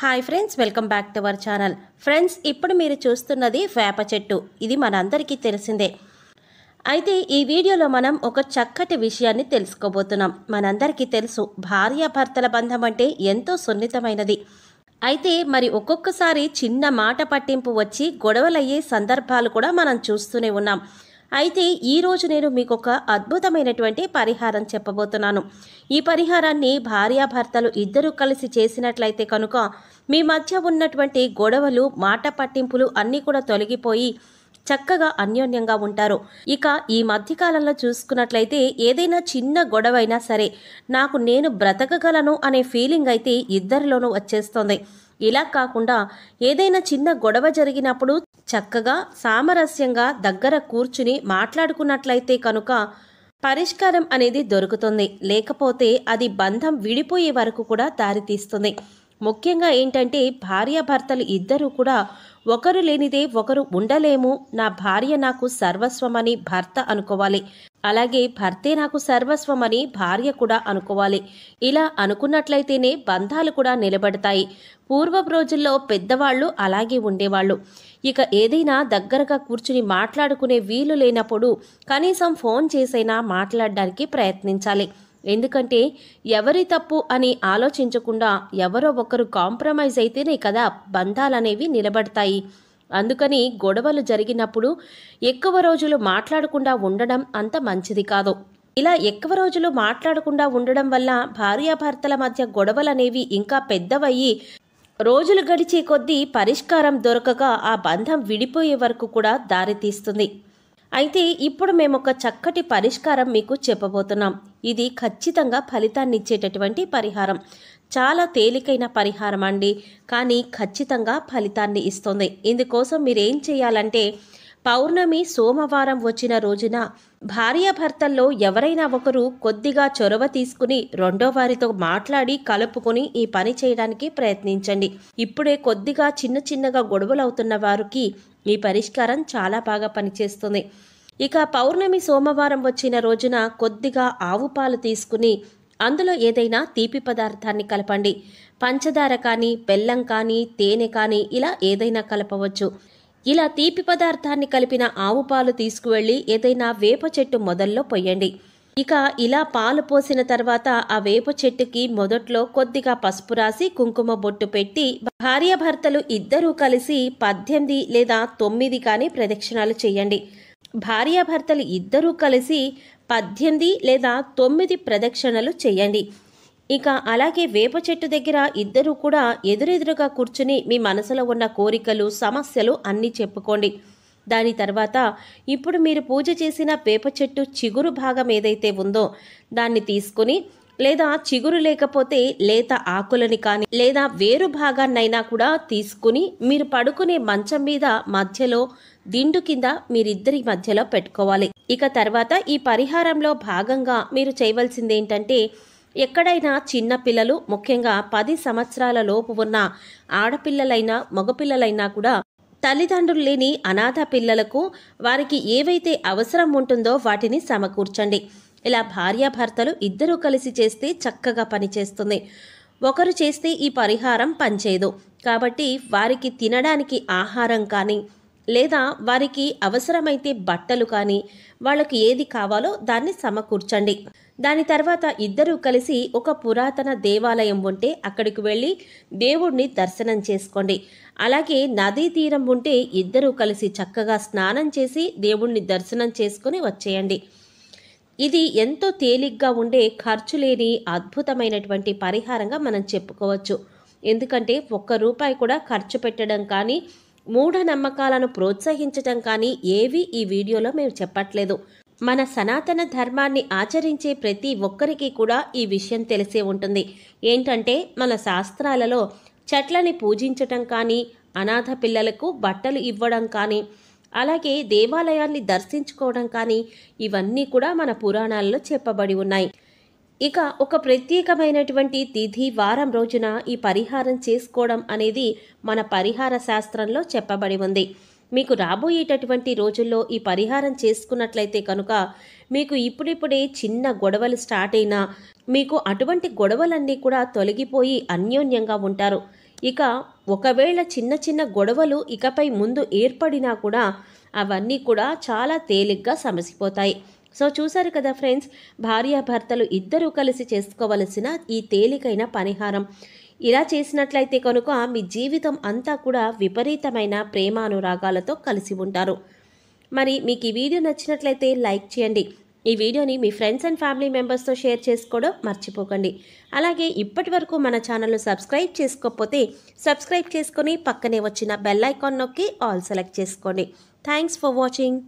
hi friends welcome back to our channel friends ఇప్పుడు మీరు చూస్తున్నది వేప చెట్టు ఇది మనందరికీ తెలిసిందే అయితే ఈ వీడియోలో మనం ఒక చక్కటి విషయాన్ని తెలుసుకోబోతున్నాం మనందరికీ తెలుసు భార్యాభర్తల బంధం అంటే ఎంతో సున్నితమైనది అయితే మరి ఒక్కొక్కసారి చిన్న మాట పట్టింపు వచ్చి గొడవలయ్యే సందర్భాలు కూడా మనం చూస్తూనే ఉన్నాం అయితే ఈరోజు నేను మీకు ఒక అద్భుతమైనటువంటి పరిహారం చెప్పబోతున్నాను ఈ పరిహారాన్ని భార్యాభర్తలు ఇద్దరూ కలిసి చేసినట్లయితే కనుక మీ మధ్య ఉన్నటువంటి గొడవలు మాట పట్టింపులు అన్నీ కూడా తొలగిపోయి చక్కగా అన్యోన్యంగా ఉంటారు ఇక ఈ మధ్యకాలంలో చూసుకున్నట్లయితే ఏదైనా చిన్న గొడవ అయినా సరే నాకు నేను బ్రతకగలను అనే ఫీలింగ్ అయితే ఇద్దరిలోనూ వచ్చేస్తుంది ఇలా కాకుండా ఏదైనా చిన్న గొడవ జరిగినప్పుడు చక్కగా సామరస్యంగా దగ్గర కూర్చుని మాట్లాడుకున్నట్లయితే కనుక పరిష్కారం అనేది దొరుకుతుంది లేకపోతే అది బంధం విడిపోయే వరకు కూడా దారితీస్తుంది ముఖ్యంగా ఏంటంటే భార్యాభర్తలు ఇద్దరూ కూడా ఒకరు లేనిదే ఒకరు ఉండలేము నా భార్య నాకు సర్వస్వమని భర్త అనుకోవాలి అలాగే భర్తే నాకు సర్వస్వమని భార్య కూడా అనుకోవాలి ఇలా అనుకున్నట్లయితేనే బంధాలు కూడా నిలబడతాయి పూర్వపు రోజుల్లో పెద్దవాళ్ళు అలాగే ఉండేవాళ్ళు ఇక ఏదైనా దగ్గరగా కూర్చుని మాట్లాడుకునే వీలు లేనప్పుడు కనీసం ఫోన్ చేసైనా మాట్లాడడానికి ప్రయత్నించాలి ఎందుకంటే ఎవరి తప్పు అని ఆలోచించకుండా ఎవరో ఒకరు కాంప్రమైజ్ అయితేనే కదా బంధాలనేవి నిలబడతాయి అందుకని గొడవలు జరిగినప్పుడు ఎక్కువ రోజులు మాట్లాడకుండా ఉండడం అంత మంచిది కాదు ఇలా ఎక్కువ రోజులు మాట్లాడకుండా ఉండడం వల్ల భార్యాభర్తల మధ్య గొడవలనేవి ఇంకా పెద్దవయ్యి రోజులు గడిచే కొద్దీ పరిష్కారం దొరకక ఆ బంధం విడిపోయే వరకు కూడా దారితీస్తుంది అయితే ఇప్పుడు మేము ఒక చక్కటి పరిష్కారం మీకు చెప్పబోతున్నాం ఇది ఖచ్చితంగా ఫలితాన్ని ఇచ్చేటటువంటి పరిహారం చాలా తేలికైన పరిహారం అండి కానీ ఖచ్చితంగా ఫలితాన్ని ఇస్తుంది ఇందుకోసం మీరు ఏం చేయాలంటే పౌర్ణమి సోమవారం వచ్చిన రోజున భార్యాభర్తల్లో ఎవరైనా ఒకరు కొద్దిగా చొరవ తీసుకుని రెండో వారితో మాట్లాడి కలుపుకుని ఈ పని చేయడానికి ప్రయత్నించండి ఇప్పుడే కొద్దిగా చిన్న చిన్నగా గొడవలవుతున్న వారికి ఈ పరిష్కారం చాలా బాగా పనిచేస్తుంది ఇక పౌర్ణమి సోమవారం వచ్చిన రోజున కొద్దిగా ఆవు పాలు తీసుకుని అందులో ఏదైనా తీపి పదార్థాన్ని కలపండి పంచదార కానీ బెల్లం కానీ తేనె కానీ ఇలా ఏదైనా కలపవచ్చు ఇలా తీపి పదార్థాన్ని కలిపిన ఆవు పాలు తీసుకువెళ్ళి ఏదైనా వేప చెట్టు మొదల్లో పొయ్యండి ఇక ఇలా పాలు పోసిన తర్వాత ఆ వేప చెట్టుకి మొదట్లో కొద్దిగా పసుపు రాసి కుంకుమ బొట్టు పెట్టి భార్యాభర్తలు ఇద్దరూ కలిసి పద్దెనిమిది లేదా తొమ్మిది కానీ ప్రదక్షిణాలు చేయండి భార్యాభర్తలు ఇద్దరూ కలిసి పద్దెనిమిది లేదా తొమ్మిది ప్రదక్షిణలు చేయండి ఇక అలాగే వేప చెట్టు దగ్గర ఇద్దరూ కూడా ఎదురెదురుగా కూర్చుని మీ మనసులో ఉన్న కోరికలు సమస్యలు అన్నీ చెప్పుకోండి దాని తర్వాత ఇప్పుడు మీరు పూజ చేసిన వేప చెట్టు చిగురు భాగం ఏదైతే ఉందో దాన్ని తీసుకుని లేదా చిగురు లేకపోతే లేత ఆకులని కానీ లేదా వేరు భాగాన్నైనా కూడా తీసుకుని మీరు పడుకునే మంచం మీద మధ్యలో దిండు కింద మీరిద్దరి మధ్యలో పెట్టుకోవాలి ఇక తర్వాత ఈ పరిహారంలో భాగంగా మీరు చేయవలసింది ఏంటంటే ఎక్కడైనా చిన్న పిల్లలు ముఖ్యంగా పది సంవత్సరాల లోపు ఉన్న ఆడపిల్లలైనా మగపిల్లలైనా కూడా తల్లిదండ్రులు లేని అనాథ పిల్లలకు వారికి ఏవైతే అవసరం ఉంటుందో వాటిని సమకూర్చండి ఇలా భార్యాభర్తలు ఇద్దరూ కలిసి చేస్తే చక్కగా పనిచేస్తుంది ఒకరు చేస్తే ఈ పరిహారం పనిచేయదు కాబట్టి వారికి తినడానికి ఆహారం కానీ లేదా వారికి అవసరమైతే బట్టలు కానీ వాళ్ళకి ఏది కావాలో దాన్ని సమకూర్చండి దాని తర్వాత ఇద్దరూ కలిసి ఒక పురాతన దేవాలయం ఉంటే అక్కడికి వెళ్ళి దేవుడిని దర్శనం చేసుకోండి అలాగే నదీ తీరం ఉంటే ఇద్దరూ కలిసి చక్కగా స్నానం చేసి దేవుణ్ణి దర్శనం చేసుకుని వచ్చేయండి ఇది ఎంతో తేలిగ్గా ఉండే ఖర్చు లేని అద్భుతమైనటువంటి పరిహారంగా మనం చెప్పుకోవచ్చు ఎందుకంటే ఒక్క రూపాయి కూడా ఖర్చు పెట్టడం కానీ మూఢనమ్మకాలను ప్రోత్సహించడం కానీ ఏవి ఈ వీడియోలో మేము చెప్పట్లేదు మన సనాతన ధర్మాన్ని ఆచరించే ప్రతి ఒక్కరికి కూడా ఈ విషయం తెలిసే ఉంటుంది ఏంటంటే మన శాస్త్రాలలో చెట్లని పూజించటం కానీ అనాథ పిల్లలకు బట్టలు ఇవ్వడం కానీ అలాగే దేవాలయాన్ని దర్శించుకోవడం కానీ ఇవన్నీ కూడా మన పురాణాలలో చెప్పబడి ఉన్నాయి ఇక ఒక ప్రత్యేకమైనటువంటి తిథి వారం రోజున ఈ పరిహారం చేసుకోవడం అనేది మన పరిహార శాస్త్రంలో చెప్పబడి ఉంది మీకు రాబోయేటటువంటి రోజుల్లో ఈ పరిహారం చేసుకున్నట్లయితే కనుక మీకు ఇప్పుడిప్పుడే చిన్న గొడవలు స్టార్ట్ అయినా మీకు అటువంటి గొడవలన్నీ కూడా తొలగిపోయి అన్యోన్యంగా ఉంటారు ఇక ఒకవేళ చిన్న చిన్న గొడవలు ఇకపై ముందు ఏర్పడినా కూడా అవన్నీ కూడా చాలా తేలిగ్గా సమసిపోతాయి సో చూసారు కదా ఫ్రెండ్స్ భార్యాభర్తలు ఇద్దరూ కలిసి చేసుకోవలసిన ఈ తేలికైన పరిహారం ఇలా చేసినట్లయితే కనుక మీ జీవితం అంతా కూడా విపరీతమైన ప్రేమానురాగాలతో కలిసి ఉంటారు మరి మీకు ఈ వీడియో నచ్చినట్లయితే లైక్ చేయండి ఈ వీడియోని మీ ఫ్రెండ్స్ అండ్ ఫ్యామిలీ మెంబర్స్తో షేర్ చేసుకోవడం మర్చిపోకండి అలాగే ఇప్పటి వరకు మన ఛానల్ను సబ్స్క్రైబ్ చేసుకోకపోతే సబ్స్క్రైబ్ చేసుకొని పక్కనే వచ్చిన బెల్ ఐకాన్ నొక్కి ఆల్ సెలెక్ట్ చేసుకోండి థ్యాంక్స్ ఫర్ వాచింగ్